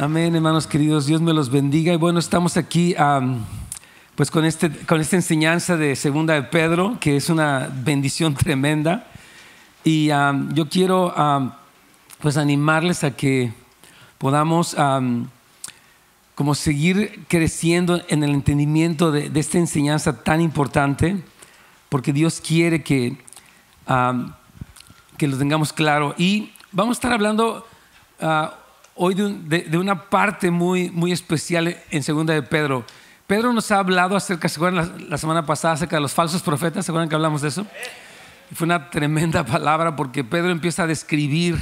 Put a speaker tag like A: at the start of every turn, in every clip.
A: Amén, hermanos queridos. Dios me los bendiga. Y bueno, estamos aquí pues con, este, con esta enseñanza de Segunda de Pedro, que es una bendición tremenda. Y yo quiero pues animarles a que podamos como seguir creciendo en el entendimiento de, esta enseñanza tan importante, porque Dios quiere que, que lo tengamos claro. Y vamos a estar hablando... Ah, hoy de, una parte muy, muy especial en Segunda de Pedro. Pedro nos ha hablado acerca, ¿se acuerdan la, semana pasada acerca de los falsos profetas? ¿Se acuerdan que hablamos de eso? Fue una tremenda palabra porque Pedro empieza a describir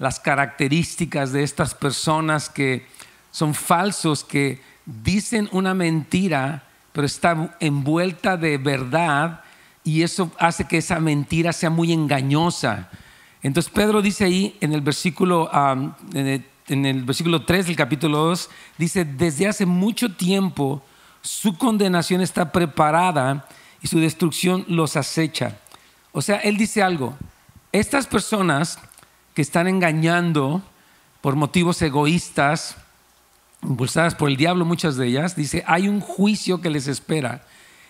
A: las características de estas personas que son falsos, que dicen una mentira, pero está envuelta de verdad y eso hace que esa mentira sea muy engañosa. Entonces Pedro dice ahí en el versículo en en el versículo 3 del capítulo 2, dice, desde hace mucho tiempo su condenación está preparada y su destrucción los acecha. O sea, él dice algo, estas personas que están engañando por motivos egoístas, impulsadas por el diablo muchas de ellas, dice, hay un juicio que les espera.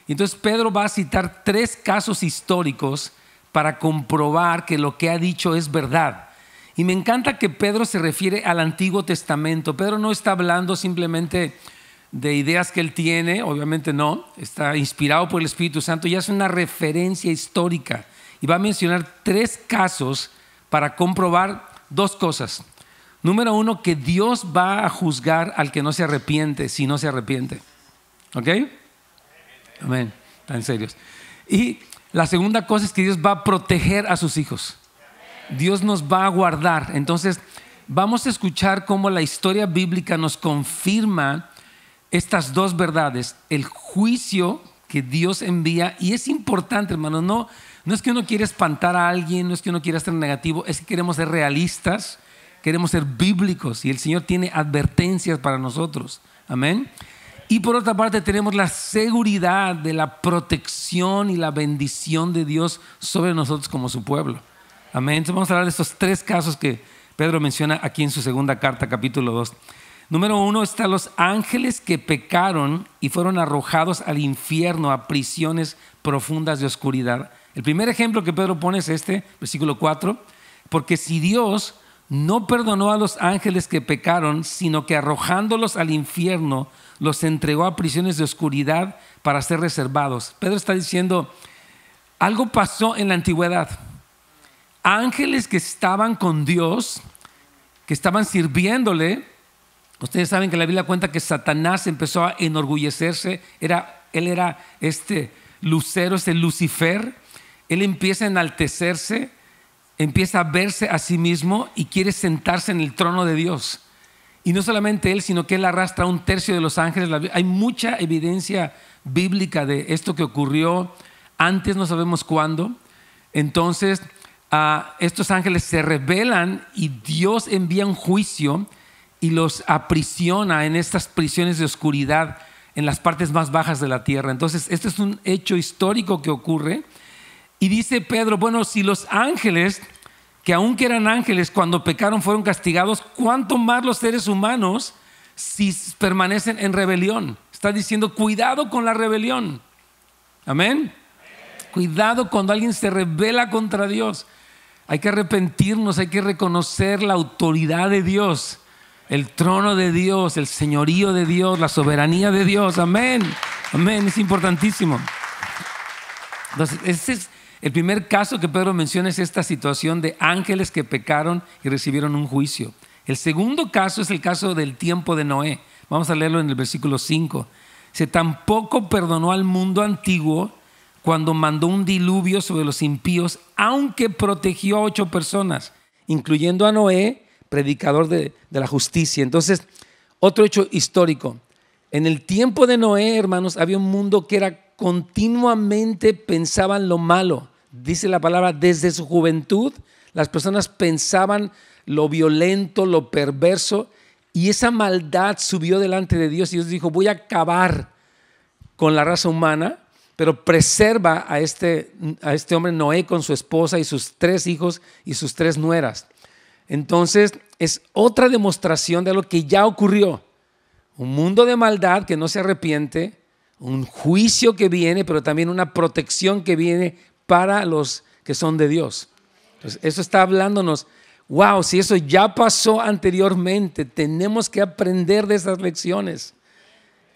A: entonces Pedro va a citar tres casos históricos para comprobar que lo que ha dicho es verdad. Y me encanta que Pedro se refiere al Antiguo Testamento. Pedro no está hablando simplemente de ideas que él tiene, obviamente no, está inspirado por el Espíritu Santo y hace una referencia histórica. Y va a mencionar tres casos para comprobar dos cosas. Número uno, que Dios va a juzgar al que no se arrepiente, si no se arrepiente. ¿Ok? Amén. en serios. Y la segunda cosa es que Dios va a proteger a sus hijos. Dios nos va a guardar. Entonces, vamos a escuchar cómo la historia bíblica nos confirma estas dos verdades, el juicio que Dios envía, y es importante, hermano, no, no es que uno quiera espantar a alguien, no es que uno quiera ser negativo, es que queremos ser realistas, queremos ser bíblicos, y el Señor tiene advertencias para nosotros. Amén. Y por otra parte tenemos la seguridad de la protección y la bendición de Dios sobre nosotros como su pueblo. Amén. vamos a hablar de estos tres casos que Pedro menciona aquí en su segunda carta, capítulo 2. Número uno está los ángeles que pecaron y fueron arrojados al infierno, a prisiones profundas de oscuridad. El primer ejemplo que Pedro pone es este, versículo 4, porque si Dios no perdonó a los ángeles que pecaron, sino que arrojándolos al infierno, los entregó a prisiones de oscuridad para ser reservados. Pedro está diciendo, algo pasó en la antigüedad ángeles que estaban con Dios, que estaban sirviéndole. Ustedes saben que la Biblia cuenta que Satanás empezó a enorgullecerse, era, él era este lucero, este Lucifer, él empieza a enaltecerse, empieza a verse a sí mismo y quiere sentarse en el trono de Dios. Y no solamente él, sino que él arrastra un tercio de los ángeles. Hay mucha evidencia bíblica de esto que ocurrió antes, no sabemos cuándo. Entonces, estos ángeles se rebelan y Dios envía un juicio y los aprisiona en estas prisiones de oscuridad en las partes más bajas de la tierra. Entonces, este es un hecho histórico que ocurre. Y dice Pedro, bueno, si los ángeles, que aunque eran ángeles, cuando pecaron fueron castigados, ¿cuánto más los seres humanos si permanecen en rebelión? Está diciendo, cuidado con la rebelión. Amén. Cuidado cuando alguien se rebela contra Dios. Hay que arrepentirnos, hay que reconocer la autoridad de Dios, el trono de Dios, el señorío de Dios, la soberanía de Dios. Amén. Amén. Es importantísimo. Entonces, ese es el primer caso que Pedro menciona es esta situación de ángeles que pecaron y recibieron un juicio. El segundo caso es el caso del tiempo de Noé. Vamos a leerlo en el versículo 5. Se tampoco perdonó al mundo antiguo cuando mandó un diluvio sobre los impíos, aunque protegió a ocho personas, incluyendo a Noé, predicador de, la justicia. Entonces, otro hecho histórico. En el tiempo de Noé, hermanos, había un mundo que era continuamente pensaban lo malo. Dice la palabra, desde su juventud las personas pensaban lo violento, lo perverso, y esa maldad subió delante de Dios y Dios dijo, voy a acabar con la raza humana pero preserva a este, a este hombre Noé con su esposa y sus tres hijos y sus tres nueras. Entonces es otra demostración de lo que ya ocurrió. Un mundo de maldad que no se arrepiente, un juicio que viene, pero también una protección que viene para los que son de Dios. Entonces, eso está hablándonos, wow, si eso ya pasó anteriormente, tenemos que aprender de esas lecciones.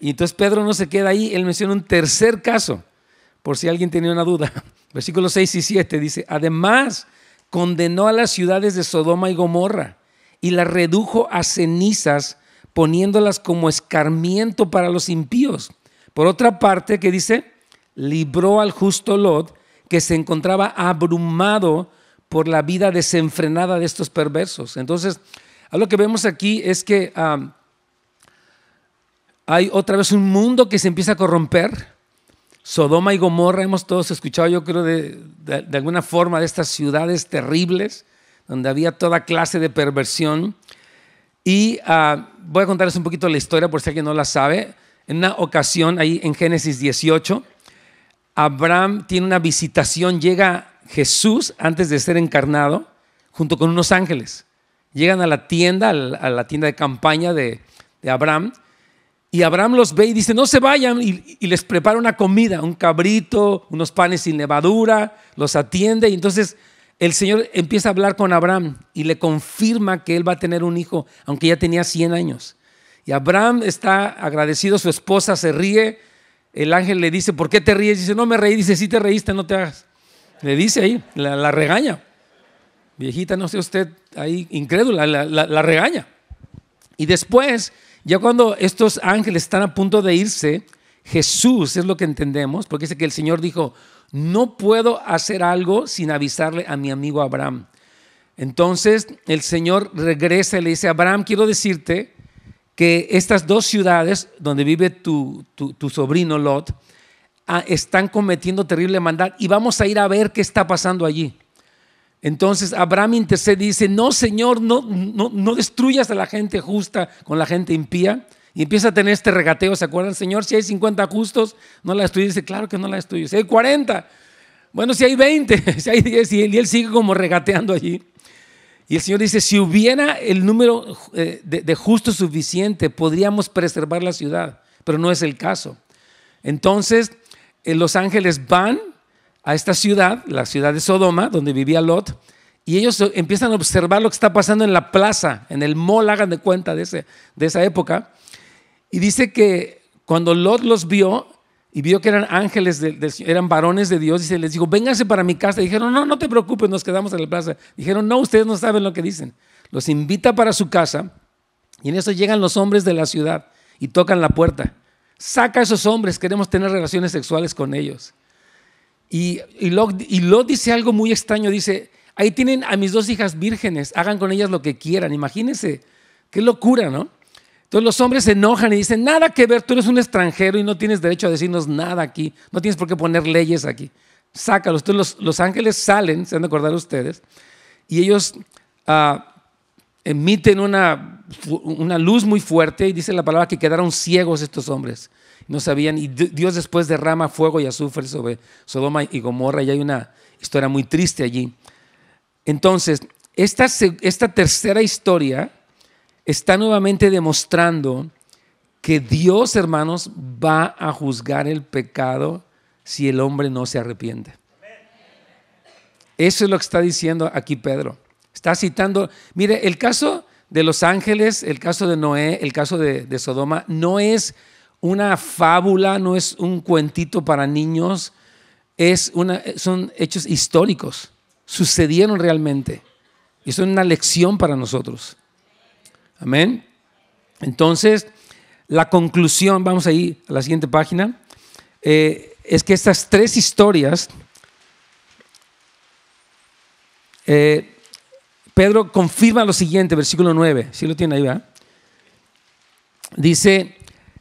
A: Y entonces Pedro no se queda ahí, él menciona un tercer caso por si alguien tenía una duda. Versículos 6 y 7 dice, además condenó a las ciudades de Sodoma y Gomorra y las redujo a cenizas poniéndolas como escarmiento para los impíos. Por otra parte, que dice, libró al justo Lot, que se encontraba abrumado por la vida desenfrenada de estos perversos. Entonces, lo que vemos aquí es que ah, hay otra vez un mundo que se empieza a corromper, Sodoma y Gomorra, hemos todos escuchado, yo creo, de, alguna forma de estas ciudades terribles, donde había toda clase de perversión. Y ah, voy a contarles un poquito la historia por si alguien no la sabe. En una ocasión, ahí en Génesis 18, Abraham tiene una visitación, llega Jesús antes de ser encarnado, junto con unos ángeles. Llegan a la tienda, a la tienda de campaña de Abraham, y Abraham los ve y dice, no se vayan, y, les prepara una comida, un cabrito, unos panes sin levadura, los atiende. Y entonces el Señor empieza a hablar con Abraham y le confirma que él va a tener un hijo, aunque ya tenía 100 años. Y Abraham está agradecido, su esposa se ríe, el ángel le dice, ¿por qué te ríes? Dice, no me reí, dice, si te reíste, no te hagas. Le dice ahí, la, regaña. Viejita, no sé usted, ahí incrédula, la regaña. Y después ya cuando estos ángeles están a punto de irse, Jesús es lo que entendemos, porque dice que el Señor dijo, no puedo hacer algo sin avisarle a mi amigo Abraham. Entonces el Señor regresa y le dice, Abraham, quiero decirte que estas dos ciudades donde vive tu, tu sobrino Lot, ah, están cometiendo terrible maldad y vamos a ir a ver qué está pasando allí. Entonces Abraham intercede y dice, no Señor, no, no, destruyas a la gente justa con la gente impía. Y empieza a tener este regateo, ¿se acuerdan? Señor, si hay 50 justos, no la destruyes. Dice, claro que no la destruyes. Si hay 40, bueno, si hay 20, si hay 10, y él, sigue como regateando allí. Y el Señor dice, si hubiera el número eh, de, de justos suficiente, podríamos preservar la ciudad, pero no es el caso. Entonces, eh, los ángeles van a esta ciudad, la ciudad de Sodoma, donde vivía Lot, y ellos empiezan a observar lo que está pasando en la plaza, en el mall, hagan de cuenta de, de esa época. Y dice que cuando Lot los vio y vio que eran ángeles, eran varones de Dios, dice les dijo, vénganse para mi casa. dijeron, no, no te preocupes, nos quedamos en la plaza. Dijeron, no, ustedes no saben lo que dicen. Los invita para su casa y en eso llegan los hombres de la ciudad y tocan la puerta. Saca a esos hombres, queremos tener relaciones sexuales con ellos. Y, Lot, dice algo muy extraño, dice, ahí tienen a mis dos hijas vírgenes, hagan con ellas lo que quieran, imagínense, qué locura, ¿no? Entonces los hombres se enojan y dicen, nada que ver, tú eres un extranjero y no tienes derecho a decirnos nada aquí, no tienes por qué poner leyes aquí. Sácalos. Entonces los, ángeles salen, se han de acordar ustedes, y ellos ah, emiten una, una luz muy fuerte y dicen la palabra que quedaron ciegos estos hombres no sabían, y Dios después derrama fuego y azufre sobre Sodoma y Gomorra, y hay una historia muy triste allí. Entonces, esta, esta tercera historia está nuevamente demostrando que Dios, hermanos, va a juzgar el pecado si el hombre no se arrepiente. Eso es lo que está diciendo aquí Pedro. Está citando, mire, el caso de los ángeles, el caso de Noé, el caso de Sodoma, no es una fábula, no es un cuentito para niños, es una, son hechos históricos, sucedieron realmente y son una lección para nosotros. Amén. Entonces, la conclusión, vamos ir a la siguiente página, eh, es que estas tres historias, eh, Pedro confirma lo siguiente, versículo 9, si lo tiene ahí, ¿verdad? Dice,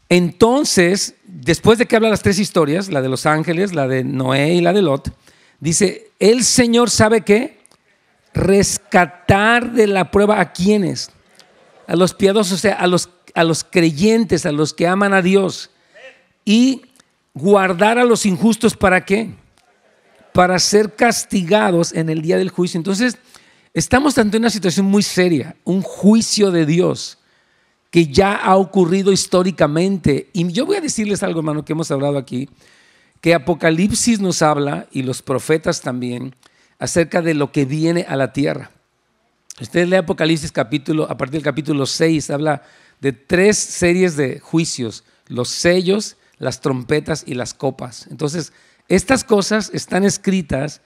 A: entonces, después de que habla las tres historias, la de los ángeles, la de Noé y la de Lot, dice, el Señor sabe qué? Rescatar de la prueba a quienes, a los piadosos, o sea, a los, a los creyentes, a los que aman a Dios. Y guardar a los injustos para qué? Para ser castigados en el día del juicio. Entonces, estamos ante una situación muy seria, un juicio de Dios que ya ha ocurrido históricamente. Y yo voy a decirles algo, hermano, que hemos hablado aquí, que Apocalipsis nos habla, y los profetas también, acerca de lo que viene a la tierra. Usted lee Apocalipsis capítulo, a partir del capítulo 6, habla de tres series de juicios, los sellos, las trompetas y las copas. Entonces, estas cosas están escritas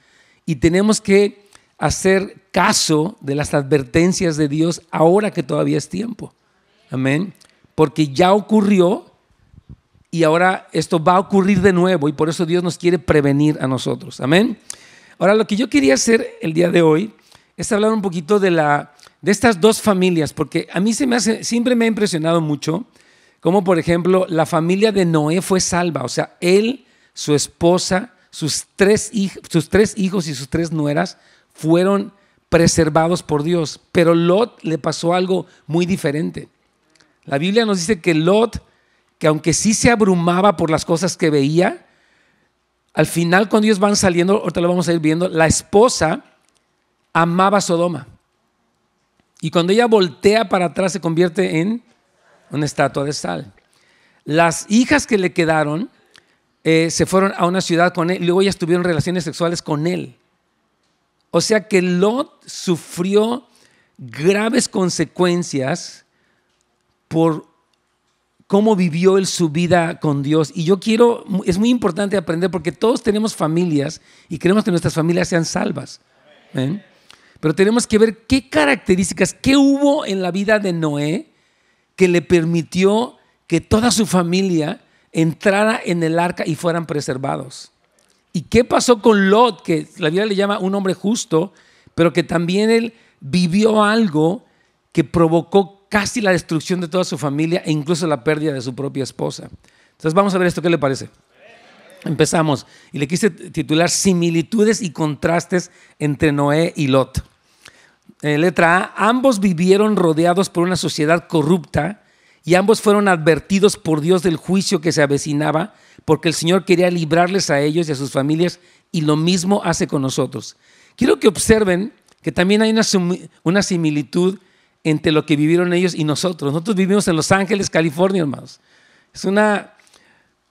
A: y tenemos que hacer caso de las advertencias de Dios ahora que todavía es tiempo. Amén. Porque ya ocurrió y ahora esto va a ocurrir de nuevo y por eso Dios nos quiere prevenir a nosotros. Amén. Ahora lo que yo quería hacer el día de hoy es hablar un poquito de, la, de estas dos familias, porque a mí se me hace, siempre me ha impresionado mucho como por ejemplo la familia de Noé fue salva, o sea, él, su esposa, sus tres, sus tres hijos y sus tres nueras fueron preservados por Dios, pero Lot le pasó algo muy diferente. La Biblia nos dice que Lot, que aunque sí se abrumaba por las cosas que veía, al final cuando ellos van saliendo, ahorita lo vamos a ir viendo, la esposa amaba Sodoma. Y cuando ella voltea para atrás se convierte en una estatua de sal. Las hijas que le quedaron eh, se fueron a una ciudad con él y luego ellas tuvieron relaciones sexuales con él. O sea que Lot sufrió graves consecuencias por cómo vivió él su vida con Dios. Y yo quiero, es muy importante aprender porque todos tenemos familias y queremos que nuestras familias sean salvas. Pero tenemos que ver qué características, qué hubo en la vida de Noé que le permitió que toda su familia entrara en el arca y fueran preservados. ¿Y qué pasó con Lot, que la Biblia le llama un hombre justo, pero que también él vivió algo que provocó casi la destrucción de toda su familia e incluso la pérdida de su propia esposa. Entonces vamos a ver esto, ¿qué le parece? Empezamos. Y le quise titular Similitudes y contrastes entre Noé y Lot. Eh, letra A, ambos vivieron rodeados por una sociedad corrupta y ambos fueron advertidos por Dios del juicio que se avecinaba porque el Señor quería librarles a ellos y a sus familias y lo mismo hace con nosotros. Quiero que observen que también hay una, una similitud entre lo que vivieron ellos y nosotros. Nosotros vivimos en Los Ángeles, California, hermanos. Es una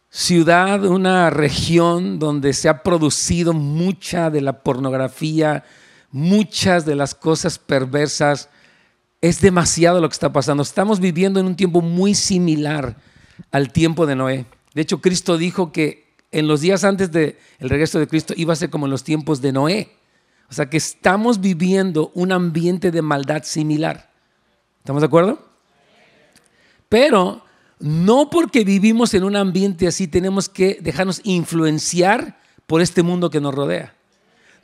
A: ciudad, una región donde se ha producido mucha de la pornografía, muchas de las cosas perversas. Es demasiado lo que está pasando. Estamos viviendo en un tiempo muy similar al tiempo de Noé. De hecho, Cristo dijo que en los días antes del regreso de Cristo iba a ser como en los tiempos de Noé. O sea que estamos viviendo un ambiente de maldad similar. ¿Estamos de acuerdo? Pero no porque vivimos en un ambiente así tenemos que dejarnos influenciar por este mundo que nos rodea.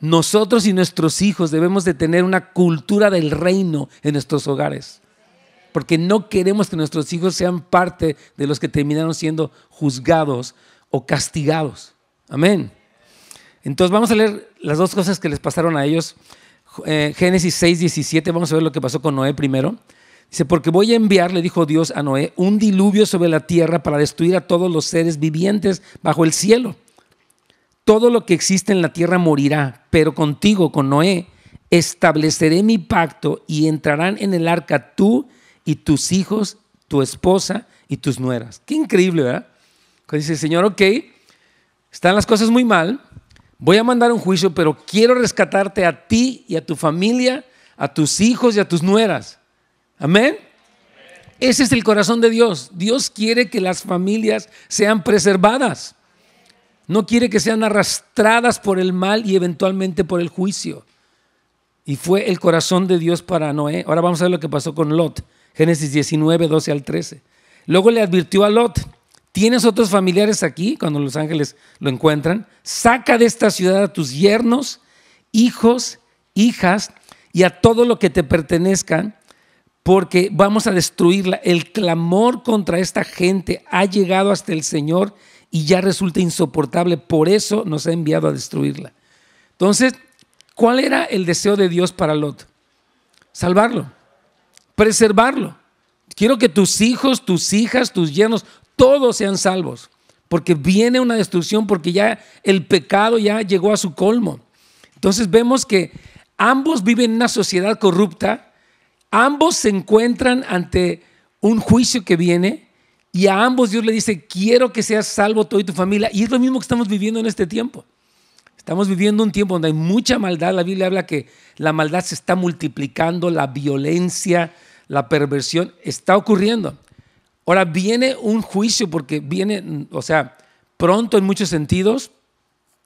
A: Nosotros y nuestros hijos debemos de tener una cultura del reino en nuestros hogares, porque no queremos que nuestros hijos sean parte de los que terminaron siendo juzgados o castigados. Amén. Entonces vamos a leer las dos cosas que les pasaron a ellos. Eh, Génesis 6, 17, vamos a ver lo que pasó con Noé primero. Dice, porque voy a enviar, le dijo Dios a Noé, un diluvio sobre la tierra para destruir a todos los seres vivientes bajo el cielo. Todo lo que existe en la tierra morirá, pero contigo, con Noé, estableceré mi pacto y entrarán en el arca tú y tus hijos, tu esposa y tus nueras. Qué increíble, ¿verdad? Cuando dice, Señor, ok, están las cosas muy mal, voy a mandar un juicio, pero quiero rescatarte a ti y a tu familia, a tus hijos y a tus nueras. Amén. Ese es el corazón de Dios. Dios quiere que las familias sean preservadas. No quiere que sean arrastradas por el mal y eventualmente por el juicio. Y fue el corazón de Dios para Noé. Ahora vamos a ver lo que pasó con Lot. Génesis 19, 12 al 13. Luego le advirtió a Lot, ¿tienes otros familiares aquí? Cuando los ángeles lo encuentran, saca de esta ciudad a tus yernos, hijos, hijas y a todo lo que te pertenezcan porque vamos a destruirla. El clamor contra esta gente ha llegado hasta el Señor y ya resulta insoportable. Por eso nos ha enviado a destruirla. Entonces, ¿cuál era el deseo de Dios para Lot? Salvarlo, preservarlo. Quiero que tus hijos, tus hijas, tus llenos, todos sean salvos, porque viene una destrucción, porque ya el pecado ya llegó a su colmo. Entonces vemos que ambos viven en una sociedad corrupta, Ambos se encuentran ante un juicio que viene y a ambos Dios le dice, quiero que seas salvo tú y tu familia. Y es lo mismo que estamos viviendo en este tiempo. Estamos viviendo un tiempo donde hay mucha maldad. La Biblia habla que la maldad se está multiplicando, la violencia, la perversión está ocurriendo. Ahora viene un juicio porque viene, o sea, pronto en muchos sentidos,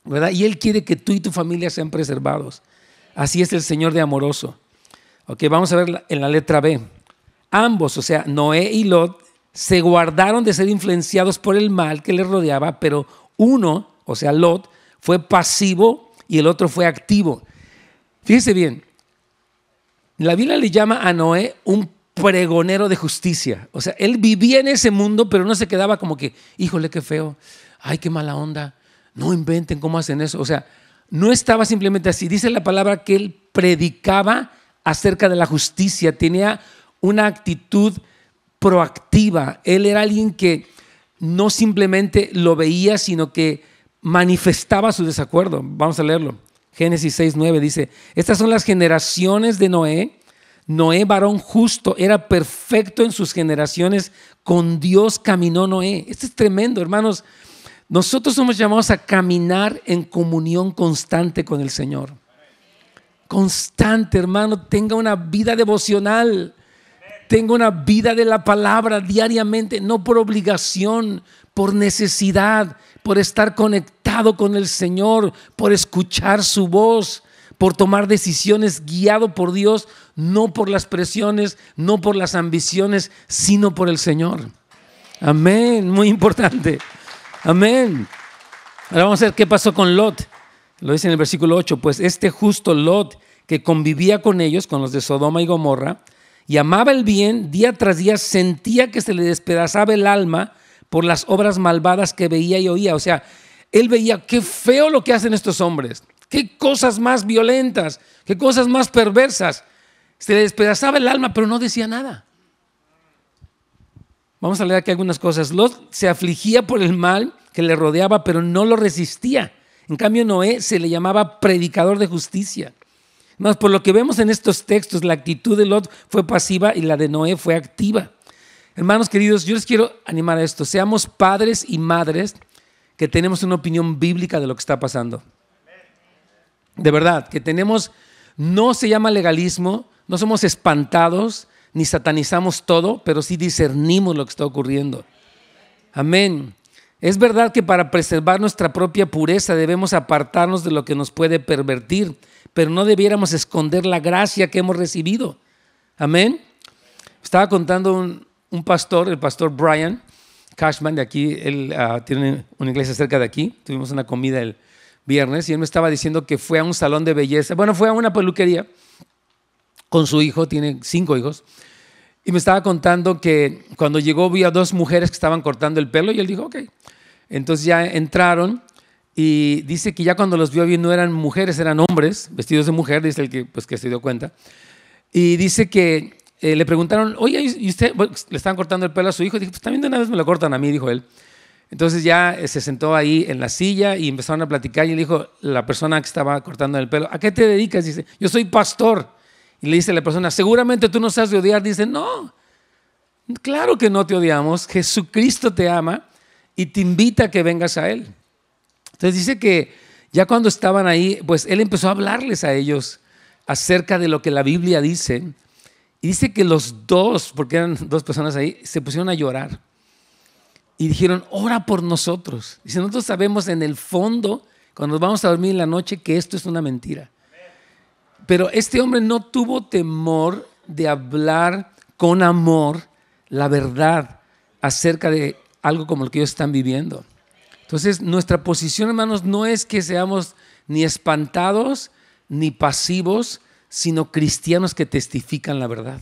A: ¿verdad? Y Él quiere que tú y tu familia sean preservados. Así es el Señor de amoroso. Ok, vamos a ver en la letra B. Ambos, o sea, Noé y Lot, se guardaron de ser influenciados por el mal que les rodeaba, pero uno, o sea, Lot, fue pasivo y el otro fue activo. Fíjense bien, la Biblia le llama a Noé un pregonero de justicia. O sea, él vivía en ese mundo, pero no se quedaba como que, híjole, qué feo, ay, qué mala onda, no inventen cómo hacen eso. O sea, no estaba simplemente así. Dice la palabra que él predicaba acerca de la justicia, tenía una actitud proactiva. Él era alguien que no simplemente lo veía, sino que manifestaba su desacuerdo. Vamos a leerlo. Génesis 9 dice, estas son las generaciones de Noé. Noé, varón justo, era perfecto en sus generaciones. Con Dios caminó Noé. Esto es tremendo, hermanos. Nosotros somos llamados a caminar en comunión constante con el Señor constante, hermano, tenga una vida devocional, tenga una vida de la palabra diariamente, no por obligación, por necesidad, por estar conectado con el Señor, por escuchar su voz, por tomar decisiones guiado por Dios, no por las presiones, no por las ambiciones, sino por el Señor. Amén, muy importante. Amén. Ahora vamos a ver qué pasó con Lot. Lo dice en el versículo 8, pues este justo Lot que convivía con ellos, con los de Sodoma y Gomorra, y amaba el bien, día tras día sentía que se le despedazaba el alma por las obras malvadas que veía y oía. O sea, él veía qué feo lo que hacen estos hombres, qué cosas más violentas, qué cosas más perversas. Se le despedazaba el alma, pero no decía nada. Vamos a leer aquí algunas cosas. Lot se afligía por el mal que le rodeaba, pero no lo resistía. En cambio, Noé se le llamaba predicador de justicia. Más por lo que vemos en estos textos, la actitud de Lot fue pasiva y la de Noé fue activa. Hermanos queridos, yo les quiero animar a esto. Seamos padres y madres que tenemos una opinión bíblica de lo que está pasando. De verdad, que tenemos, no se llama legalismo, no somos espantados, ni satanizamos todo, pero sí discernimos lo que está ocurriendo. Amén. Es verdad que para preservar nuestra propia pureza debemos apartarnos de lo que nos puede pervertir, pero no debiéramos esconder la gracia que hemos recibido. Amén. Estaba contando un, pastor, el pastor Brian Cashman de aquí, él ah, tiene una iglesia cerca de aquí, tuvimos una comida el viernes y él me estaba diciendo que fue a un salón de belleza, bueno, fue a una peluquería con su hijo, tiene cinco hijos, y me estaba contando que cuando llegó vi a dos mujeres que estaban cortando el pelo y él dijo, ok, entonces ya entraron y dice que ya cuando los vio bien no eran mujeres, eran hombres, vestidos de mujer, dice el que, pues, que se dio cuenta. Y dice que eh, le preguntaron, oye, ¿y usted le estaban cortando el pelo a su hijo? dije, pues también de una vez me lo cortan a mí, dijo él. Entonces ya eh, se sentó ahí en la silla y empezaron a platicar y le dijo la persona que estaba cortando el pelo, ¿a qué te dedicas? Dice, yo soy pastor. Y le dice la persona, seguramente tú no sabes de odiar. Dice, no, claro que no te odiamos, Jesucristo te ama y te invita a que vengas a Él. Entonces dice que ya cuando estaban ahí, pues Él empezó a hablarles a ellos acerca de lo que la Biblia dice. Y dice que los dos, porque eran dos personas ahí, se pusieron a llorar. Y dijeron, ora por nosotros. Dice, nosotros sabemos en el fondo, cuando vamos a dormir en la noche, que esto es una mentira. Pero este hombre no tuvo temor de hablar con amor la verdad acerca de algo como el que ellos están viviendo. Entonces, nuestra posición, hermanos, no es que seamos ni espantados ni pasivos, sino cristianos que testifican la verdad.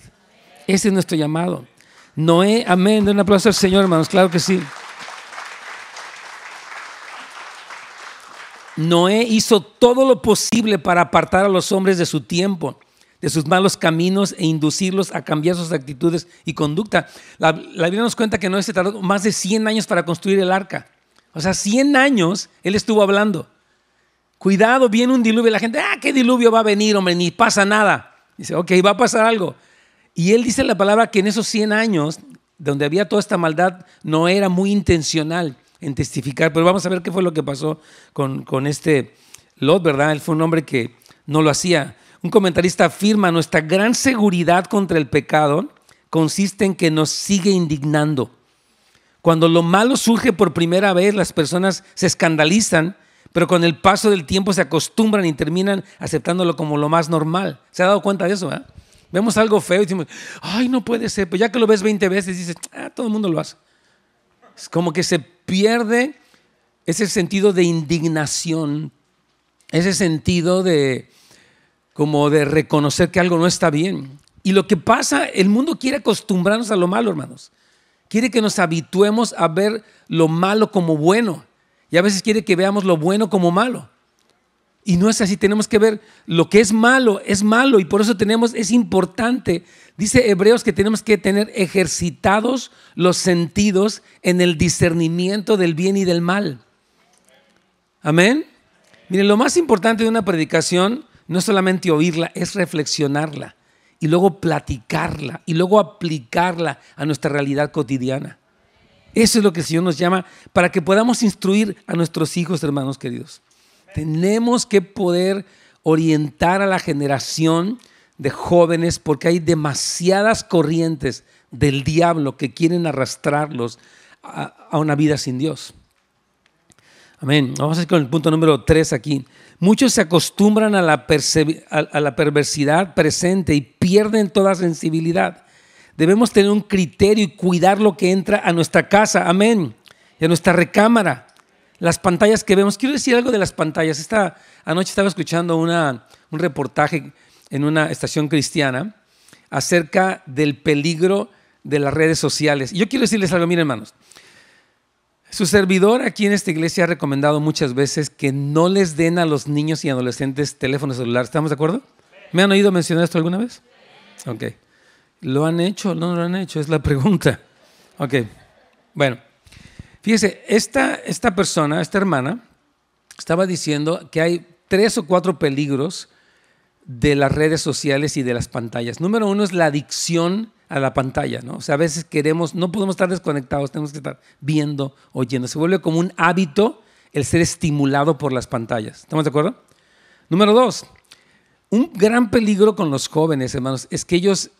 A: Ese es nuestro llamado. Noé, amén. De un aplauso al Señor, hermanos, claro que sí. Noé hizo todo lo posible para apartar a los hombres de su tiempo de sus malos caminos e inducirlos a cambiar sus actitudes y conducta. La, Biblia nos cuenta que no se tardó más de 100 años para construir el arca. O sea, 100 años él estuvo hablando. Cuidado, viene un diluvio. La gente, ah, ¿qué diluvio va a venir, hombre? Ni pasa nada. Dice, ok, va a pasar algo. Y él dice la palabra que en esos 100 años, donde había toda esta maldad, no era muy intencional en testificar. Pero vamos a ver qué fue lo que pasó con, con este Lot, ¿verdad? Él fue un hombre que no lo hacía un comentarista afirma, nuestra gran seguridad contra el pecado consiste en que nos sigue indignando. Cuando lo malo surge por primera vez, las personas se escandalizan, pero con el paso del tiempo se acostumbran y terminan aceptándolo como lo más normal. ¿Se ha dado cuenta de eso? Ah? Vemos algo feo y decimos, ay, no puede ser, pero ya que lo ves 20 veces, dices, ah, todo el mundo lo hace. Es como que se pierde ese sentido de indignación, ese sentido de, como de reconocer que algo no está bien. Y lo que pasa, el mundo quiere acostumbrarnos a lo malo, hermanos. Quiere que nos habituemos a ver lo malo como bueno. Y a veces quiere que veamos lo bueno como malo. Y no es así, tenemos que ver lo que es malo, es malo y por eso tenemos, es importante, dice Hebreos que tenemos que tener ejercitados los sentidos en el discernimiento del bien y del mal. Amén. Miren, lo más importante de una predicación no solamente oírla, es reflexionarla y luego platicarla y luego aplicarla a nuestra realidad cotidiana. Eso es lo que el Señor nos llama para que podamos instruir a nuestros hijos, hermanos queridos. Tenemos que poder orientar a la generación de jóvenes porque hay demasiadas corrientes del diablo que quieren arrastrarlos a una vida sin Dios. Amén. Vamos a ir con el punto número tres aquí. Muchos se acostumbran a la, a la perversidad presente y pierden toda sensibilidad. Debemos tener un criterio y cuidar lo que entra a nuestra casa. Amén. Y a nuestra recámara. Las pantallas que vemos. Quiero decir algo de las pantallas. Esta anoche estaba escuchando un reportaje en una estación cristiana acerca del peligro de las redes sociales. yo quiero decirles algo, miren hermanos. Su servidor aquí en esta iglesia ha recomendado muchas veces que no les den a los niños y adolescentes teléfonos celulares. ¿Estamos de acuerdo? ¿Me han oído mencionar esto alguna vez? Ok. ¿Lo han hecho o no lo han hecho? Es la pregunta. Ok. Bueno. Fíjese, esta, esta persona, esta hermana, estaba diciendo que hay tres o cuatro peligros de las redes sociales y de las pantallas. Número uno es la adicción a la pantalla, ¿no? O sea, a veces queremos, no podemos estar desconectados, tenemos que estar viendo, oyendo. Se vuelve como un hábito el ser estimulado por las pantallas. ¿Estamos de acuerdo? Número dos, un gran peligro con los jóvenes, hermanos, es que ellos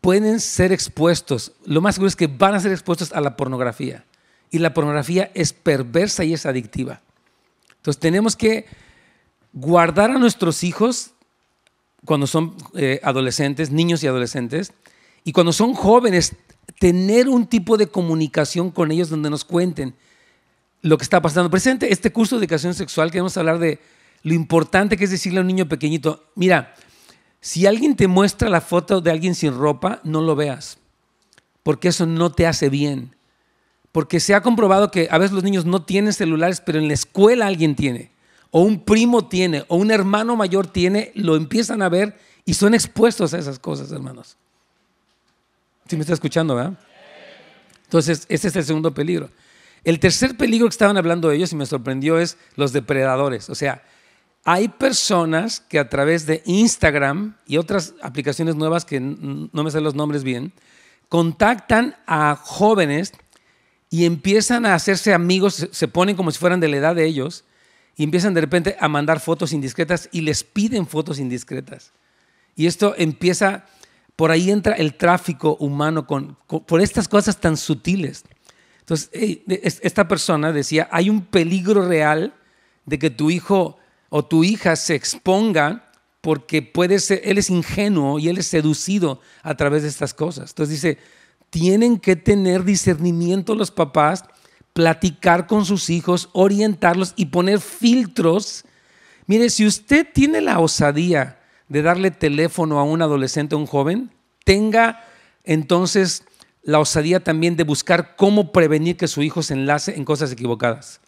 A: pueden ser expuestos, lo más seguro es que van a ser expuestos a la pornografía. Y la pornografía es perversa y es adictiva. Entonces tenemos que guardar a nuestros hijos cuando son eh, adolescentes, niños y adolescentes, y cuando son jóvenes, tener un tipo de comunicación con ellos donde nos cuenten lo que está pasando. Presente este curso de educación sexual, queremos hablar de lo importante que es decirle a un niño pequeñito, mira, si alguien te muestra la foto de alguien sin ropa, no lo veas, porque eso no te hace bien. Porque se ha comprobado que a veces los niños no tienen celulares, pero en la escuela alguien tiene, o un primo tiene, o un hermano mayor tiene, lo empiezan a ver y son expuestos a esas cosas, hermanos. ¿Sí me está escuchando, verdad? Entonces, ese es el segundo peligro. El tercer peligro que estaban hablando ellos y me sorprendió es los depredadores. O sea, hay personas que a través de Instagram y otras aplicaciones nuevas que no me sé los nombres bien, contactan a jóvenes y empiezan a hacerse amigos, se ponen como si fueran de la edad de ellos y empiezan de repente a mandar fotos indiscretas y les piden fotos indiscretas. Y esto empieza por ahí entra el tráfico humano por estas cosas tan sutiles. Entonces, esta persona decía, hay un peligro real de que tu hijo o tu hija se exponga porque puede ser, él es ingenuo y él es seducido a través de estas cosas. Entonces dice, tienen que tener discernimiento los papás, platicar con sus hijos, orientarlos y poner filtros. Mire, si usted tiene la osadía de darle teléfono a un adolescente o un joven, tenga entonces la osadía también de buscar cómo prevenir que su hijo se enlace en cosas equivocadas.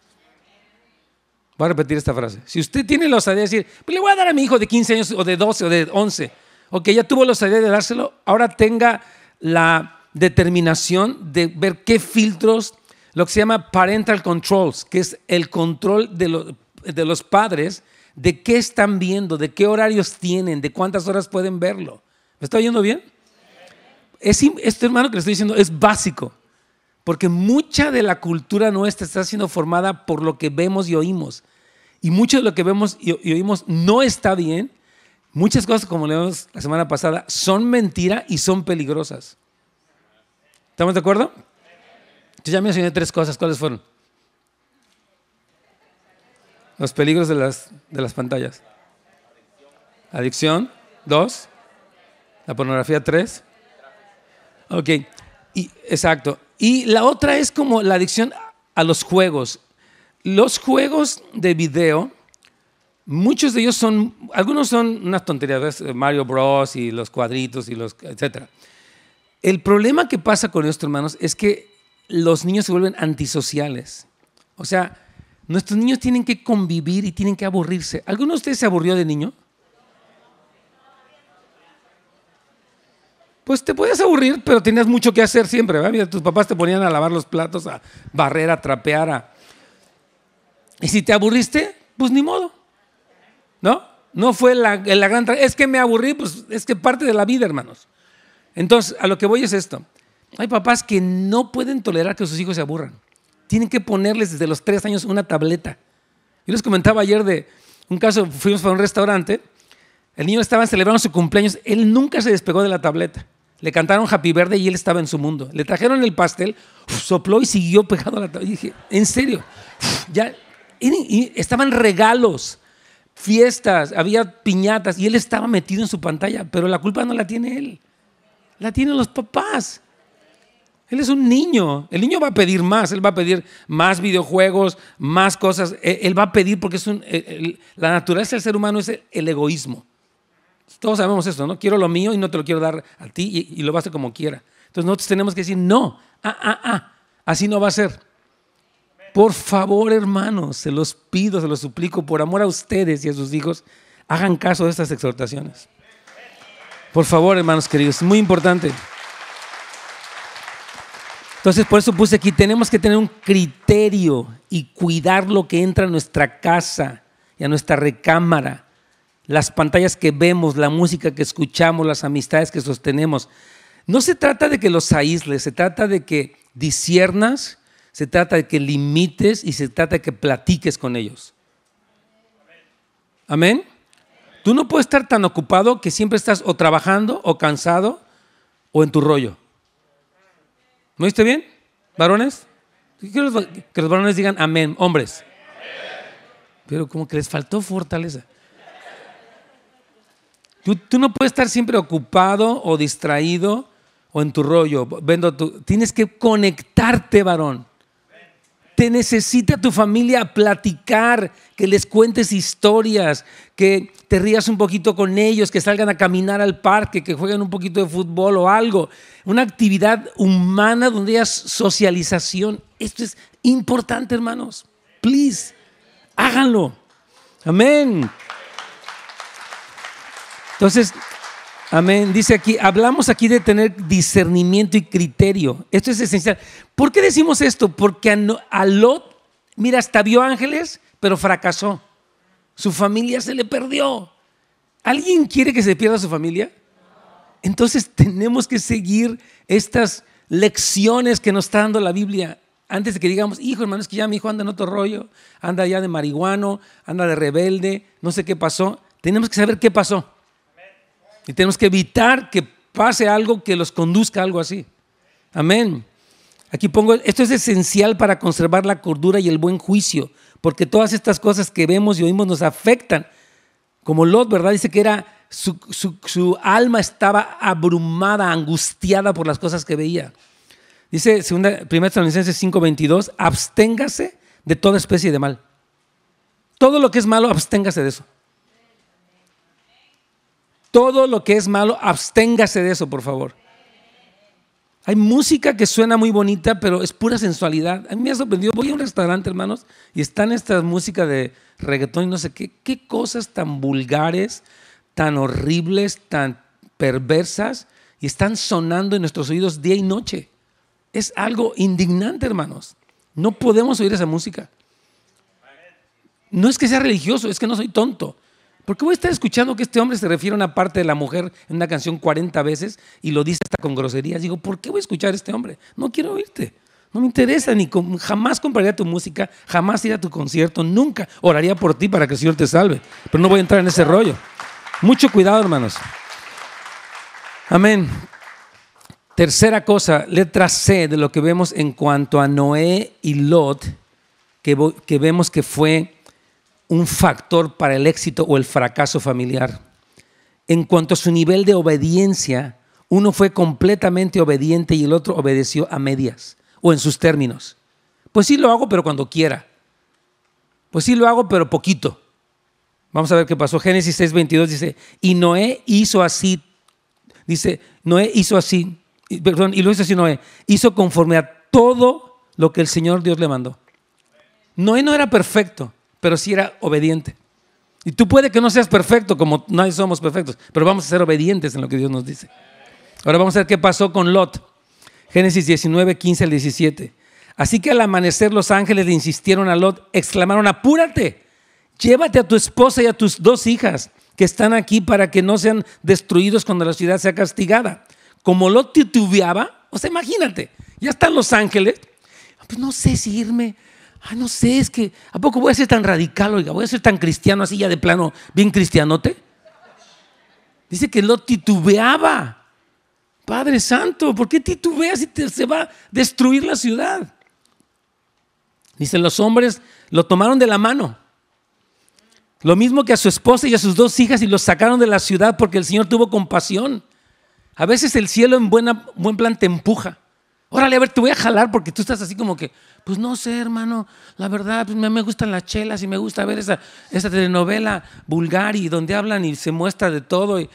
A: Voy a repetir esta frase. Si usted tiene la osadía de decir, pues le voy a dar a mi hijo de 15 años o de 12 o de 11, o que ya tuvo la osadía de dárselo, ahora tenga la determinación de ver qué filtros, lo que se llama parental controls, que es el control de los padres de qué están viendo, de qué horarios tienen, de cuántas horas pueden verlo. ¿Me está oyendo bien? Es, este hermano que le estoy diciendo es básico, porque mucha de la cultura nuestra está siendo formada por lo que vemos y oímos. Y mucho de lo que vemos y oímos no está bien. Muchas cosas, como leemos la semana pasada, son mentira y son peligrosas. ¿Estamos de acuerdo? Yo ya mencioné tres cosas. ¿Cuáles fueron? Los peligros de las, de las pantallas. Adicción. Dos. La pornografía. Tres. Ok. Y, exacto. Y la otra es como la adicción a los juegos. Los juegos de video, muchos de ellos son, algunos son unas tonterías, Mario Bros y los cuadritos y los, etcétera. El problema que pasa con nuestros hermanos, es que los niños se vuelven antisociales. O sea, Nuestros niños tienen que convivir y tienen que aburrirse. ¿Alguno de ustedes se aburrió de niño? Pues te podías aburrir, pero tenías mucho que hacer siempre. ¿verdad? tus papás te ponían a lavar los platos, a barrer, a trapear. Y si te aburriste, pues ni modo. ¿No? No fue la, la gran... Es que me aburrí, pues es que parte de la vida, hermanos. Entonces, a lo que voy es esto. Hay papás que no pueden tolerar que sus hijos se aburran tienen que ponerles desde los tres años una tableta. Yo les comentaba ayer de un caso, fuimos para un restaurante, el niño estaba celebrando su cumpleaños, él nunca se despegó de la tableta. Le cantaron Happy Verde y él estaba en su mundo. Le trajeron el pastel, sopló y siguió pegado a la tableta. Y dije, en serio, ya estaban regalos, fiestas, había piñatas y él estaba metido en su pantalla, pero la culpa no la tiene él, la tienen los papás. Él es un niño. El niño va a pedir más. Él va a pedir más videojuegos, más cosas. E-, él va a pedir porque es e-, la naturaleza del ser humano es el, egoísmo. Todos sabemos esto, ¿no? Quiero lo mío y no te lo quiero dar a ti y, lo vas a hacer como quiera. Entonces nosotros tenemos que decir, no, ah, ah, ah, así no va a ser. Por favor, hermanos, se los pido, se los suplico, por amor a ustedes y a sus hijos, hagan caso de estas exhortaciones. Por favor, hermanos queridos, es muy importante. Entonces, por eso puse aquí, tenemos que tener un criterio y cuidar lo que entra a nuestra casa y a nuestra recámara, las pantallas que vemos, la música que escuchamos, las amistades que sostenemos. No se trata de que los aísles, se trata de que disiernas, se trata de que limites y se trata de que platiques con ellos. Amén. Tú no puedes estar tan ocupado que siempre estás o trabajando o cansado o en tu rollo. ¿Me oíste bien? ¿Varones? Que los, varones digan amén, hombres. Pero como que les faltó fortaleza. Tú, no puedes estar siempre ocupado o distraído o en tu rollo, vendo tienes que conectarte, varón. Te necesita tu familia platicar, que les cuentes historias, que te rías un poquito con ellos, que salgan a caminar al parque, que jueguen un poquito de fútbol o algo. Una actividad humana donde haya socialización. Esto es importante, hermanos. Please, háganlo. Amén. Entonces, Amén. Dice aquí, hablamos aquí de tener discernimiento y criterio. Esto es esencial. ¿Por qué decimos esto? Porque a Lot, mira, hasta vio ángeles, pero fracasó. Su familia se le perdió. ¿Alguien quiere que se pierda su familia? Entonces tenemos que seguir estas lecciones que nos está dando la Biblia. Antes de que digamos, hijo hermano, es que ya mi hijo anda en otro rollo, anda ya de marihuano, anda de rebelde, no sé qué pasó. Tenemos que saber qué pasó. Y tenemos que evitar que pase algo que los conduzca a algo así. Amén. Aquí pongo, esto es esencial para conservar la cordura y el buen juicio, porque todas estas cosas que vemos y oímos nos afectan. Como Lot, ¿verdad? Dice que era su, alma estaba abrumada, angustiada por las cosas que veía. Dice 1 Tesalonicenses 5:22, absténgase de toda especie de mal. Todo lo que es malo, absténgase de eso. Todo lo que es malo, absténgase de eso, por favor. Hay música que suena muy bonita, pero es pura sensualidad. A mí me ha sorprendido. Voy a un restaurante, hermanos, y están estas músicas de reggaetón y no sé qué. Qué cosas tan vulgares, tan horribles, tan perversas, y están sonando en nuestros oídos día y noche. Es algo indignante, hermanos. No podemos oír esa música. No es que sea religioso, es que no soy tonto. ¿Por qué voy a estar escuchando que este hombre se refiere a una parte de la mujer en una canción 40 veces y lo dice hasta con groserías? Digo, ¿por qué voy a escuchar a este hombre? No quiero oírte. No me interesa, ni jamás compraría tu música, jamás iría a tu concierto, nunca oraría por ti para que el Señor te salve. Pero no voy a entrar en ese rollo. Mucho cuidado, hermanos. Amén. Tercera cosa, letra C de lo que vemos en cuanto a Noé y Lot, que vemos que fue un factor para el éxito o el fracaso familiar. En cuanto a su nivel de obediencia, uno fue completamente obediente y el otro obedeció a medias o en sus términos. Pues sí lo hago, pero cuando quiera. Pues sí lo hago, pero poquito. Vamos a ver qué pasó. Génesis 6:22 dice, y Noé hizo así, dice, Noé hizo así, perdón, y lo hizo así Noé, hizo conforme a todo lo que el Señor Dios le mandó. Noé no era perfecto, pero sí era obediente. Y tú puede que no seas perfecto, como nadie somos perfectos, pero vamos a ser obedientes en lo que Dios nos dice. Ahora vamos a ver qué pasó con Lot. Génesis 19, 15 al 17. Así que al amanecer los ángeles le insistieron a Lot, exclamaron, apúrate, llévate a tu esposa y a tus dos hijas que están aquí para que no sean destruidos cuando la ciudad sea castigada. Como Lot titubeaba, o sea, imagínate, ya están los ángeles, ah, pues no sé si irme, Ah, no sé, es que, ¿a poco voy a ser tan radical, oiga? ¿Voy a ser tan cristiano así ya de plano, bien cristianote? Dice que lo titubeaba. Padre Santo, ¿por qué titubeas y se va a destruir la ciudad? Dice, los hombres lo tomaron de la mano. Lo mismo que a su esposa y a sus dos hijas y los sacaron de la ciudad porque el Señor tuvo compasión. A veces el cielo en buena, buen plan te empuja. Órale, a ver, te voy a jalar porque tú estás así como que, pues no sé, hermano, la verdad, pues me gustan las chelas y me gusta ver esa, esa telenovela vulgar y donde hablan y se muestra de todo. Y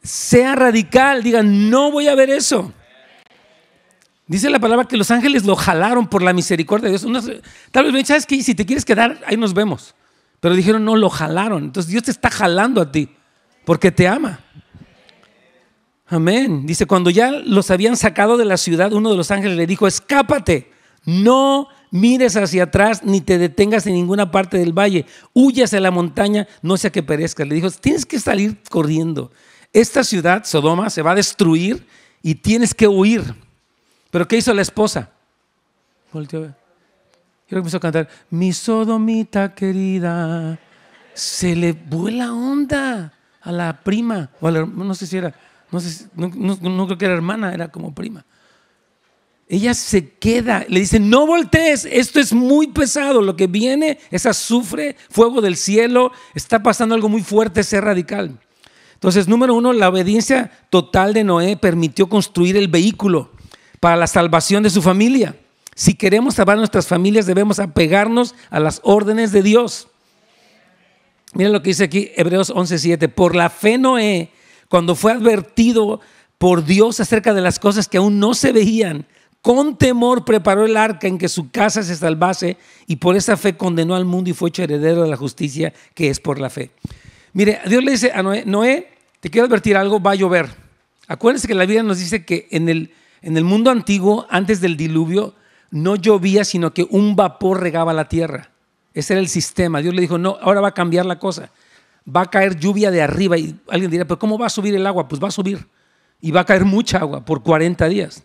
A: sea radical, digan, no voy a ver eso. Dice la palabra que los ángeles lo jalaron por la misericordia de Dios. tal vez me ¿sabes qué? Si te quieres quedar, ahí nos vemos. Pero dijeron, no, lo jalaron. Entonces Dios te está jalando a ti porque te ama. Amén. Dice, cuando ya los habían sacado de la ciudad, uno de los ángeles le dijo, escápate, no mires hacia atrás ni te detengas en ninguna parte del valle, huyas a la montaña, no sea que perezcas. Le dijo, tienes que salir corriendo. Esta ciudad, Sodoma, se va a destruir y tienes que huir. Pero ¿qué hizo la esposa? Volteó Yo creo que empezó a cantar, mi sodomita querida, se le vuela onda a la prima, o a la, no sé si era, no, creo que era hermana, era como prima. Ella se queda, le dice, no voltees, esto es muy pesado, lo que viene es azufre, fuego del cielo, está pasando algo muy fuerte, ser radical. Entonces, número uno, la obediencia total de Noé permitió construir el vehículo para la salvación de su familia. Si queremos salvar nuestras familias, debemos apegarnos a las órdenes de Dios. Miren lo que dice aquí Hebreos 11:7. Por la fe Noé cuando fue advertido por Dios acerca de las cosas que aún no se veían, con temor preparó el arca en que su casa se salvase y por esa fe condenó al mundo y fue hecho heredero de la justicia que es por la fe. Mire, Dios le dice a Noé, Noé, te quiero advertir algo, va a llover. Acuérdense que la Biblia nos dice que en el, en el mundo antiguo, antes del diluvio, no llovía, sino que un vapor regaba la tierra. Ese era el sistema. Dios le dijo, no, ahora va a cambiar la cosa va a caer lluvia de arriba y alguien dirá, pero ¿cómo va a subir el agua? Pues va a subir y va a caer mucha agua por 40 días.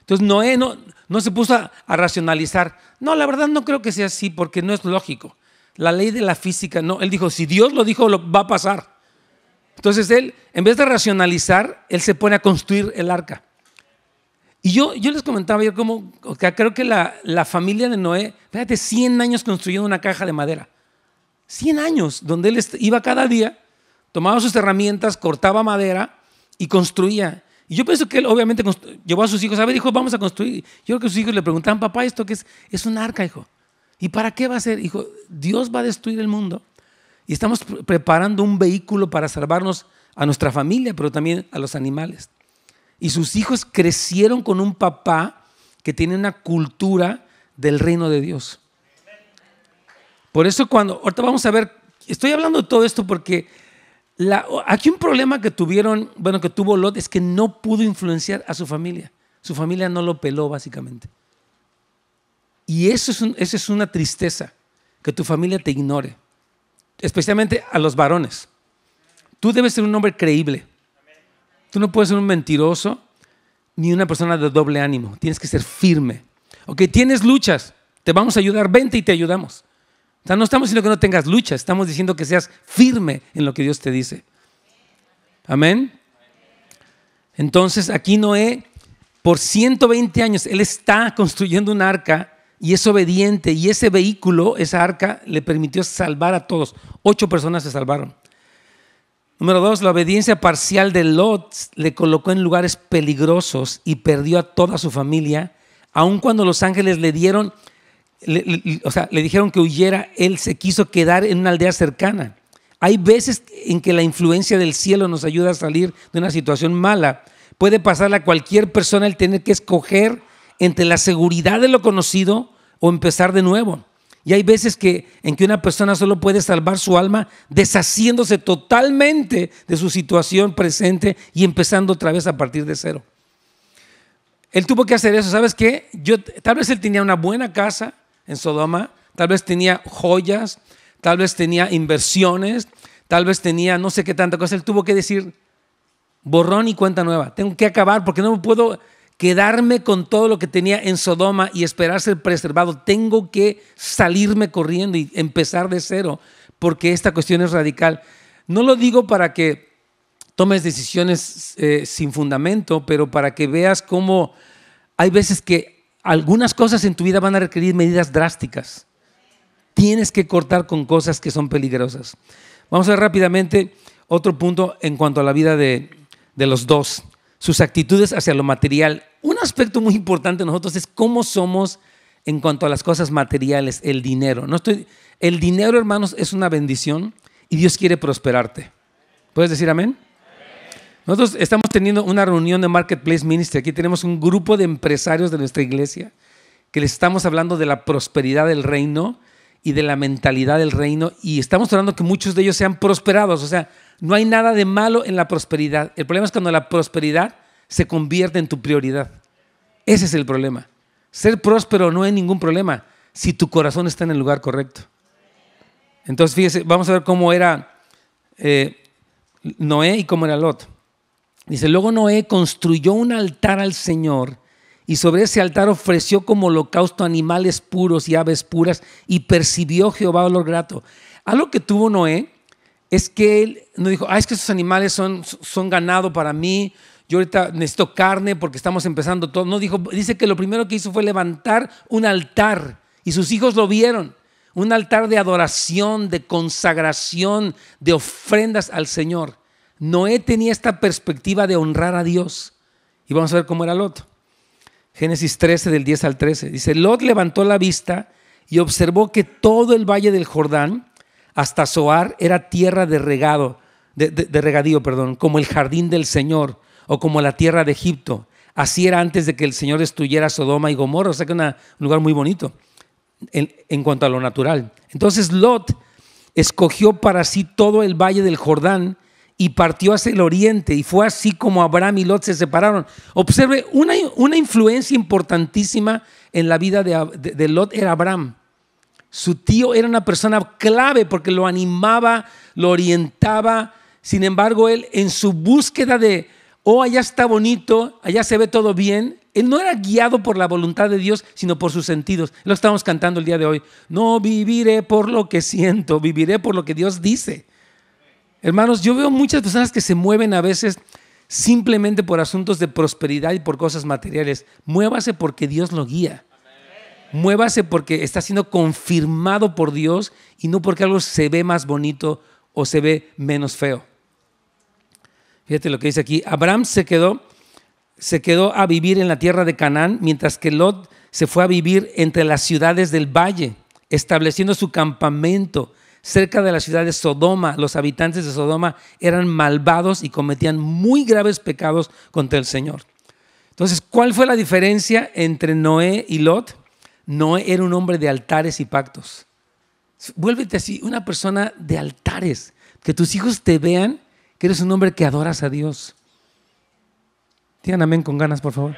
A: Entonces Noé no, se puso a, racionalizar. No, la verdad no creo que sea así porque no es lógico. La ley de la física, no. Él dijo, si Dios lo dijo, lo, va a pasar. Entonces él, en vez de racionalizar, él se pone a construir el arca. Y yo, yo les comentaba yo cómo, creo que la, la familia de Noé, fíjate, 100 años construyendo una caja de madera. 100 años, donde él iba cada día, tomaba sus herramientas, cortaba madera y construía. Y yo pienso que él obviamente llevó a sus hijos, a ver, hijo, vamos a construir. Yo creo que sus hijos le preguntaban, papá, ¿esto qué es? Es un arca, hijo. ¿Y para qué va a ser? Hijo, Dios va a destruir el mundo. Y estamos preparando un vehículo para salvarnos a nuestra familia, pero también a los animales. Y sus hijos crecieron con un papá que tiene una cultura del reino de Dios. Por eso cuando, ahorita vamos a ver, estoy hablando de todo esto porque aquí un problema que tuvieron, bueno, que tuvo Lot es que no pudo influenciar a su familia. Su familia no lo peló básicamente. Y eso es, eso es una tristeza, que tu familia te ignore, especialmente a los varones. Tú debes ser un hombre creíble. Tú no puedes ser un mentiroso ni una persona de doble ánimo. Tienes que ser firme. Ok, tienes luchas. Te vamos a ayudar. Vente y te ayudamos sea, no estamos diciendo que no tengas lucha, estamos diciendo que seas firme en lo que Dios te dice. Amén. Entonces, aquí Noé, por 120 años, él está construyendo un arca y es obediente. Y ese vehículo, esa arca, le permitió salvar a todos. Ocho personas se salvaron. Número dos, la obediencia parcial de Lot le colocó en lugares peligrosos y perdió a toda su familia, aun cuando los ángeles le dieron o sea, le dijeron que huyera, él se quiso quedar en una aldea cercana. Hay veces en que la influencia del cielo nos ayuda a salir de una situación mala. Puede pasarle a cualquier persona el tener que escoger entre la seguridad de lo conocido o empezar de nuevo. Y hay veces que, en que una persona solo puede salvar su alma deshaciéndose totalmente de su situación presente y empezando otra vez a partir de cero. Él tuvo que hacer eso, ¿sabes qué? Yo, tal vez él tenía una buena casa, en Sodoma, tal vez tenía joyas, tal vez tenía inversiones, tal vez tenía no sé qué tanta cosa. Él tuvo que decir, borrón y cuenta nueva, tengo que acabar porque no puedo quedarme con todo lo que tenía en Sodoma y esperar ser preservado. Tengo que salirme corriendo y empezar de cero porque esta cuestión es radical. No lo digo para que tomes decisiones eh, sin fundamento, pero para que veas cómo hay veces que algunas cosas en tu vida van a requerir medidas drásticas. Tienes que cortar con cosas que son peligrosas. Vamos a ver rápidamente otro punto en cuanto a la vida de, los dos, sus actitudes hacia lo material. Un aspecto muy importante de nosotros es cómo somos en cuanto a las cosas materiales, el dinero. No estoy, el dinero, hermanos, es una bendición y Dios quiere prosperarte. ¿Puedes decir amén? Nosotros estamos teniendo una reunión de Marketplace Ministry. Aquí tenemos un grupo de empresarios de nuestra iglesia que les estamos hablando de la prosperidad del reino y de la mentalidad del reino y estamos hablando que muchos de ellos sean prosperados. O sea, no hay nada de malo en la prosperidad. El problema es cuando la prosperidad se convierte en tu prioridad. Ese es el problema. Ser próspero no es ningún problema si tu corazón está en el lugar correcto. Entonces, fíjese, vamos a ver cómo era eh, Noé y cómo era Lot. Dice, luego Noé construyó un altar al Señor y sobre ese altar ofreció como holocausto animales puros y aves puras y percibió Jehová olor grato. Algo que tuvo Noé es que él no dijo, ah, es que esos animales son, son ganado para mí, yo ahorita necesito carne porque estamos empezando todo. No dijo, dice que lo primero que hizo fue levantar un altar y sus hijos lo vieron. Un altar de adoración, de consagración, de ofrendas al Señor. Noé tenía esta perspectiva de honrar a Dios. Y vamos a ver cómo era Lot. Génesis 13 del 10 al 13. Dice, Lot levantó la vista y observó que todo el valle del Jordán hasta Zoar era tierra de regado, de, regadío, perdón, como el jardín del Señor o como la tierra de Egipto. Así era antes de que el Señor destruyera Sodoma y Gomorra, o sea que era un lugar muy bonito en cuanto a lo natural. Entonces Lot escogió para sí todo el valle del Jordán y partió hacia el oriente, y fue así como Abraham y Lot se separaron. Observe, una, una influencia importantísima en la vida de, Lot era Abraham. Su tío era una persona clave porque lo animaba, lo orientaba. Sin embargo, él en su búsqueda de, oh, allá está bonito, allá se ve todo bien, él no era guiado por la voluntad de Dios, sino por sus sentidos. Lo estamos cantando el día de hoy. No viviré por lo que siento, viviré por lo que Dios dice. Hermanos, yo veo muchas personas que se mueven a veces simplemente por asuntos de prosperidad y por cosas materiales. Muévase porque Dios lo guía. Muévase porque está siendo confirmado por Dios y no porque algo se ve más bonito o se ve menos feo. Fíjate lo que dice aquí. Abraham se quedó, se quedó a vivir en la tierra de Canaán, mientras que Lot se fue a vivir entre las ciudades del valle, estableciendo su campamento cerca de la ciudad de Sodoma. Los habitantes de Sodoma eran malvados y cometían muy graves pecados contra el Señor. Entonces, ¿cuál fue la diferencia entre Noé y Lot? Noé era un hombre de altares y pactos. Vuélvete así, una persona de altares, que tus hijos te vean que eres un hombre que adoras a Dios. Digan amén con ganas, por favor.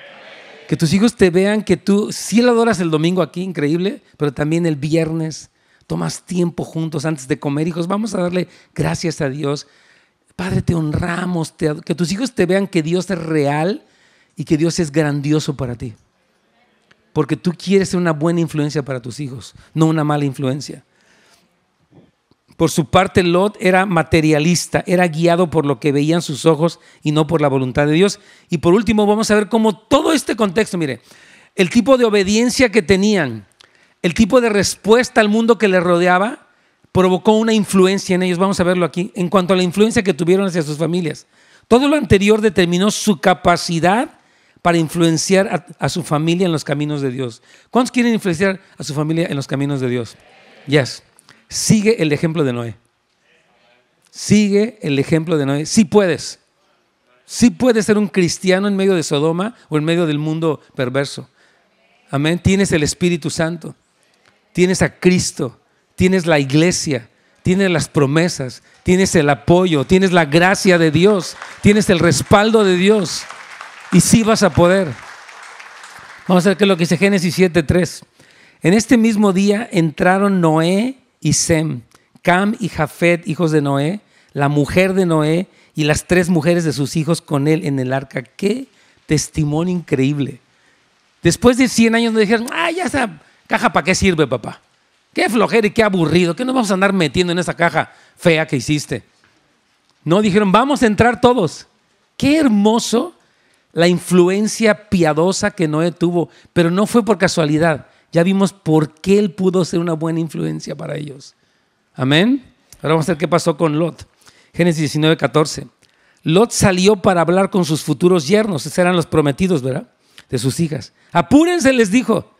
A: Que tus hijos te vean que tú sí lo adoras el domingo aquí, increíble, pero también el viernes, tomas tiempo juntos antes de comer, hijos, vamos a darle gracias a Dios. Padre, te honramos, que tus hijos te vean que Dios es real y que Dios es grandioso para ti. Porque tú quieres ser una buena influencia para tus hijos, no una mala influencia. Por su parte, Lot era materialista, era guiado por lo que veían sus ojos y no por la voluntad de Dios. Y por último, vamos a ver cómo todo este contexto, mire, el tipo de obediencia que tenían, el tipo de respuesta al mundo que le rodeaba provocó una influencia en ellos. Vamos a verlo aquí. En cuanto a la influencia que tuvieron hacia sus familias. Todo lo anterior determinó su capacidad para influenciar a, su familia en los caminos de Dios. ¿Cuántos quieren influenciar a su familia en los caminos de Dios? Yes. Sigue el ejemplo de Noé. Sigue el ejemplo de Noé. Sí puedes. Sí puedes ser un cristiano en medio de Sodoma o en medio del mundo perverso. Amén. Tienes el Espíritu Santo tienes a Cristo, tienes la iglesia, tienes las promesas, tienes el apoyo, tienes la gracia de Dios, tienes el respaldo de Dios. Y si vas a poder. Vamos a ver qué es lo que dice Génesis 7:3. En este mismo día entraron Noé y Sem, Cam y Jafet, hijos de Noé, la mujer de Noé y las tres mujeres de sus hijos con él en el arca. ¡Qué testimonio increíble! Después de 100 años nos dijeron, ah, ya está, ¿Caja para qué sirve, papá? Qué flojero y qué aburrido. ¿Qué nos vamos a andar metiendo en esa caja fea que hiciste? No, dijeron, vamos a entrar todos. Qué hermoso la influencia piadosa que Noé tuvo, pero no fue por casualidad. Ya vimos por qué él pudo ser una buena influencia para ellos. Amén. Ahora vamos a ver qué pasó con Lot. Génesis 19, 14. Lot salió para hablar con sus futuros yernos, esos eran los prometidos, ¿verdad? De sus hijas. Apúrense, les dijo.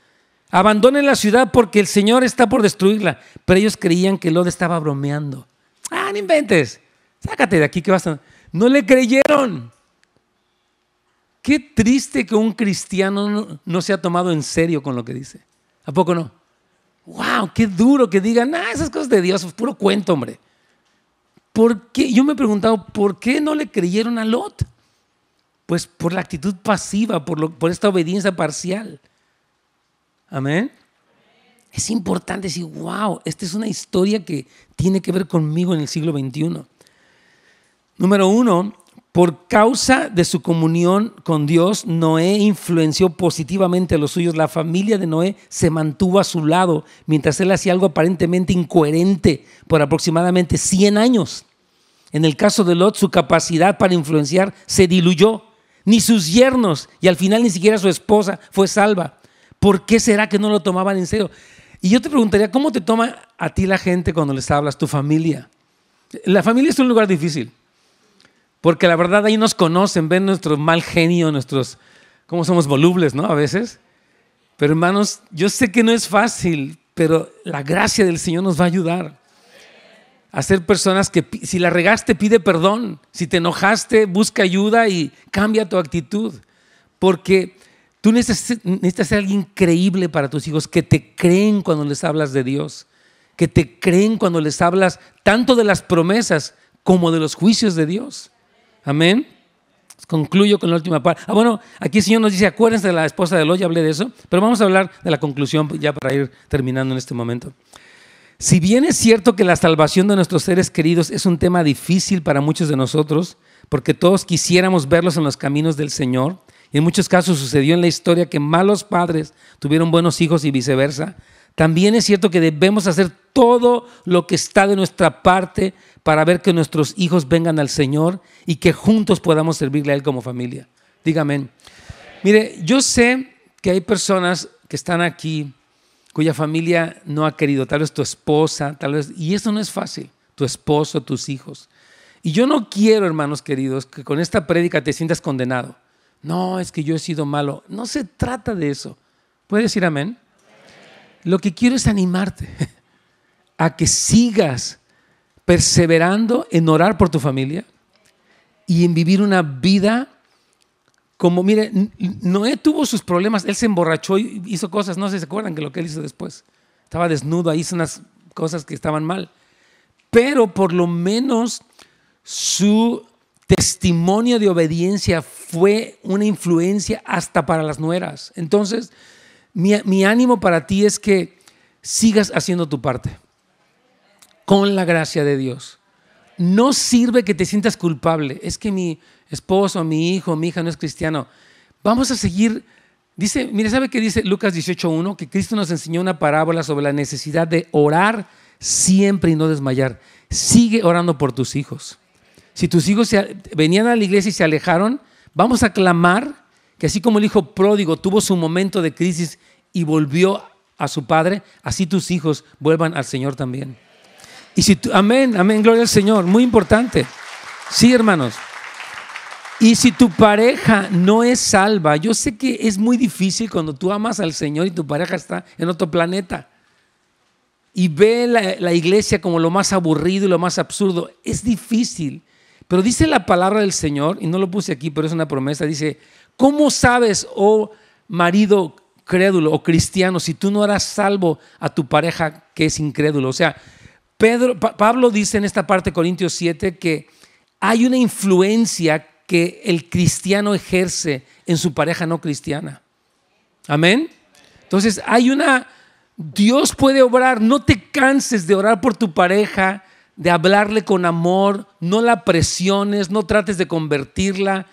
A: Abandonen la ciudad porque el Señor está por destruirla. Pero ellos creían que Lot estaba bromeando. Ah, no inventes. Sácate de aquí que vas a... No le creyeron. Qué triste que un cristiano no, se ha tomado en serio con lo que dice. ¿A poco no? ¡Wow! ¡Qué duro que digan! Ah, esas cosas de Dios, es puro cuento, hombre. ¿Por qué? Yo me he preguntado, ¿por qué no le creyeron a Lot? Pues por la actitud pasiva, por esta obediencia parcial. Amén. Es importante decir, wow, esta es una historia que tiene que ver conmigo en el siglo XXI. Número uno, por causa de su comunión con Dios, Noé influenció positivamente a los suyos. La familia de Noé se mantuvo a su lado mientras él hacía algo aparentemente incoherente por aproximadamente 100 años. En el caso de Lot, su capacidad para influenciar se diluyó. Ni sus yernos y al final ni siquiera su esposa fue salva. ¿Por qué será que no lo tomaban en serio? Y yo te preguntaría, ¿cómo te toma a ti la gente cuando les hablas, tu familia? La familia es un lugar difícil, porque la verdad ahí nos conocen, ven nuestro mal genio, nuestros, cómo somos volubles, ¿no? A veces. Pero hermanos, yo sé que no es fácil, pero la gracia del Señor nos va a ayudar a ser personas que si la regaste pide perdón, si te enojaste busca ayuda y cambia tu actitud, porque Tú necesitas, ser alguien creíble para tus hijos, que te creen cuando les hablas de Dios, que te creen cuando les hablas tanto de las promesas como de los juicios de Dios. Amén. Concluyo con la última parte. Ah, bueno, aquí el Señor nos dice, acuérdense de la esposa de hoy ya hablé de eso, pero vamos a hablar de la conclusión ya para ir terminando en este momento. Si bien es cierto que la salvación de nuestros seres queridos es un tema difícil para muchos de nosotros, porque todos quisiéramos verlos en los caminos del Señor, en muchos casos sucedió en la historia que malos padres tuvieron buenos hijos y viceversa, también es cierto que debemos hacer todo lo que está de nuestra parte para ver que nuestros hijos vengan al Señor y que juntos podamos servirle a Él como familia. Dígame. Mire, yo sé que hay personas que están aquí cuya familia no ha querido, tal vez tu esposa, tal vez, y eso no es fácil, tu esposo, tus hijos. Y yo no quiero, hermanos queridos, que con esta prédica te sientas condenado no, es que yo he sido malo. No se trata de eso. ¿Puedes decir amén? Lo que quiero es animarte a que sigas perseverando en orar por tu familia y en vivir una vida como, mire, Noé tuvo sus problemas, él se emborrachó y hizo cosas, no sé si se acuerdan que lo que él hizo después. Estaba desnudo, ahí hizo unas cosas que estaban mal. Pero por lo menos su testimonio de obediencia fue una influencia hasta para las nueras. Entonces, mi, ánimo para ti es que sigas haciendo tu parte con la gracia de Dios. No sirve que te sientas culpable. Es que mi esposo, mi hijo, mi hija no es cristiano. Vamos a seguir Dice, mire, ¿sabe qué dice Lucas 18.1? Que Cristo nos enseñó una parábola sobre la necesidad de orar siempre y no desmayar. Sigue orando por tus hijos. Si tus hijos venían a la iglesia y se alejaron, vamos a clamar que así como el hijo pródigo tuvo su momento de crisis y volvió a su padre, así tus hijos vuelvan al Señor también. Y si amén, amén, gloria al Señor, muy importante. Sí, hermanos. Y si tu pareja no es salva, yo sé que es muy difícil cuando tú amas al Señor y tu pareja está en otro planeta y ve la iglesia como lo más aburrido y lo más absurdo. Es difícil. Pero dice la palabra del Señor, y no lo puse aquí, pero es una promesa, dice, ¿cómo sabes, oh marido crédulo o cristiano, si tú no harás salvo a tu pareja que es incrédulo? O sea, Pedro, Pablo dice en esta parte de Corintios 7 que hay una influencia que el cristiano ejerce en su pareja no cristiana. Amén. Entonces hay una, Dios puede obrar, no te canses de orar por tu pareja de hablarle con amor, no la presiones, no trates de convertirla.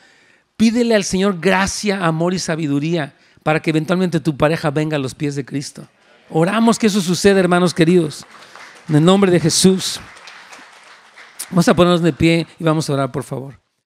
A: Pídele al Señor gracia, amor y sabiduría para que eventualmente tu pareja venga a los pies de Cristo. Oramos que eso suceda, hermanos queridos. En el nombre de Jesús. Vamos a ponernos de pie y vamos a orar, por favor.